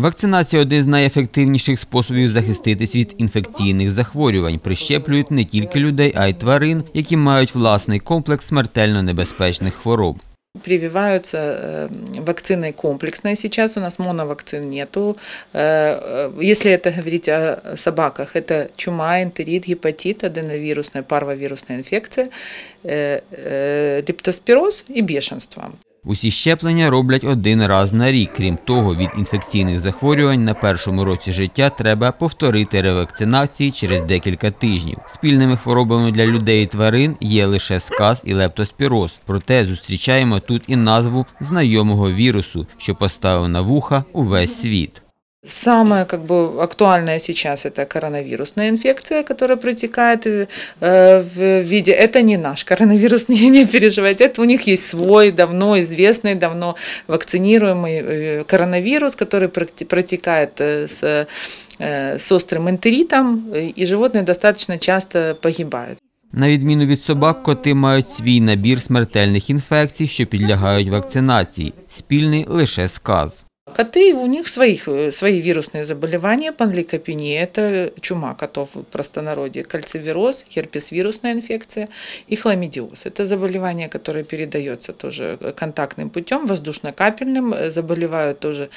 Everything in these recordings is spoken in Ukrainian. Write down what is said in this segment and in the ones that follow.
Вакцинація один з найефективніших способів захиститись від інфекційних захворювань. Прищеплюють не тільки людей, а й тварин, які мають власний комплекс смертельно небезпечних хвороб. прививаются е, вакциной комплексной. Сейчас у нас моновакцин нету. Е, е, если это говорить о собаках, это чума, энтерит, гепатит, аденовирусная, парвовирусная инфекция, э, э, лептоспироз и бешенство. Усі щеплення роблять один раз на рік. Крім того, від інфекційних захворювань на першому році життя треба повторити ревакцинації через декілька тижнів. Спільними хворобами для людей і тварин є лише сказ і лептоспіроз. Проте зустрічаємо тут і назву знайомого вірусу, що поставив на вуха увесь світ. Самое как бы, актуальное сейчас это коронавирусная инфекция, которая протекает э, в виде... Это не наш коронавирус, не, не переживайте. Это у них есть свой давно известный, давно вакцинируемый э, коронавирус, который протекает э, с, э, с острым энтеритом, и животные достаточно часто погибают. На відміну від собак, коти мають свій набір смертельних інфекцій, що підлягають вакцинації. Спільний лише сказ. Коты, у них своих, э, свои вирусные заболевания, панликопения, это чума котов в простонародье, кальцивироз, герпес вирусная инфекция и хламидиоз. Это заболевание, которое передается тоже э, контактным путем, воздушно-капельным, э, заболевают тоже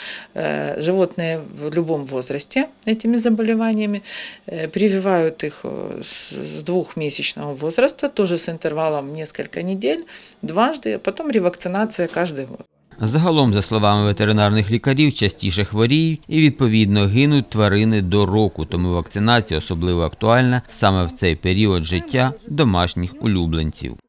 животные в любом возрасте этими заболеваниями, прививают их с двухмесячного возраста, тоже с интервалом несколько недель, дважды, а потом ревакцинация каждый год. Загалом, за словами ветеринарних лікарів, частіше хворіють і відповідно гинуть тварини до року, тому вакцинація особливо актуальна саме в цей період життя домашніх улюбленців.